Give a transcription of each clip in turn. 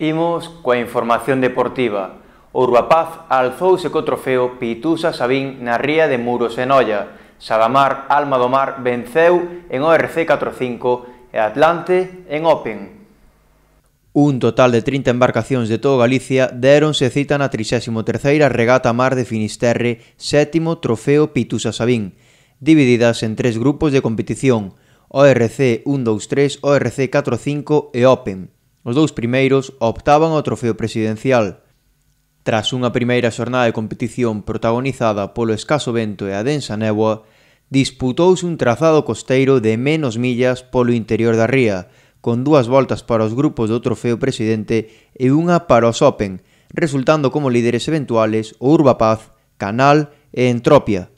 Imos coa información deportiva. O Ruapaz alzouse co trofeo Pitusa Sabín na ría de Muros en Olla. Sadamar Alma do Mar venceu en ORC 45 e Atlante en Open. Un total de 30 embarcacións de todo Galicia deronse cita na 33ª Regata Mar de Finisterre, sétimo Trofeo Pitusa Sabín, divididas en tres grupos de competición, ORC 123, ORC 45 e Open. Os dous primeiros optaban ao trofeo presidencial. Tras unha primeira xornada de competición protagonizada polo escaso vento e a densa néboa, disputouse un trazado costeiro de menos millas polo interior da ría, con dúas voltas para os grupos do trofeo presidente e unha para os Open, resultando como líderes eventuales o Urbapaz, Canal e Entropia.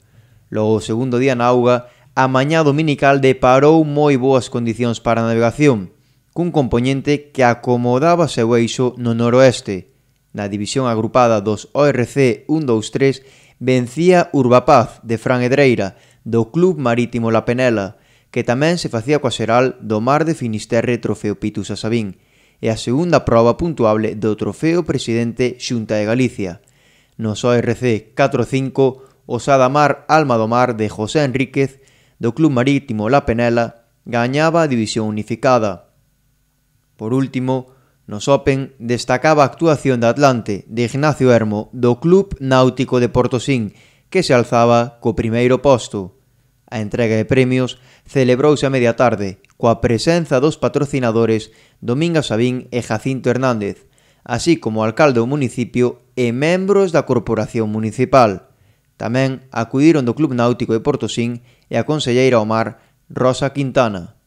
Logo o segundo día na auga, a mañá dominical deparou moi boas condicións para a navegación, cun componente que acomodaba seu eixo no noroeste. Na división agrupada dos ORC 123 vencía Urbapaz de Fran Edreira do Club Marítimo La Penela, que tamén se facía coa xeral do Mar de Finisterre Trofeo Pitus a Sabín, e a segunda proba puntuable do Trofeo Presidente Xunta de Galicia. Nos ORC 4-5, Mar Alma do Mar de José Enríquez, do Club Marítimo La Penela, gañaba a División Unificada. Por último, nos Open destacaba a actuación de Atlante de Ignacio Hermo do Club Náutico de Portosín, que se alzaba co primeiro posto. A entrega de premios celebrouse a media tarde, coa presenza dos patrocinadores Dominga Sabín e Jacinto Hernández, así como o alcalde do municipio e membros da corporación municipal. Tamén acudiron do Club Náutico de Portosín e a conselleira Omar mar Rosa Quintana.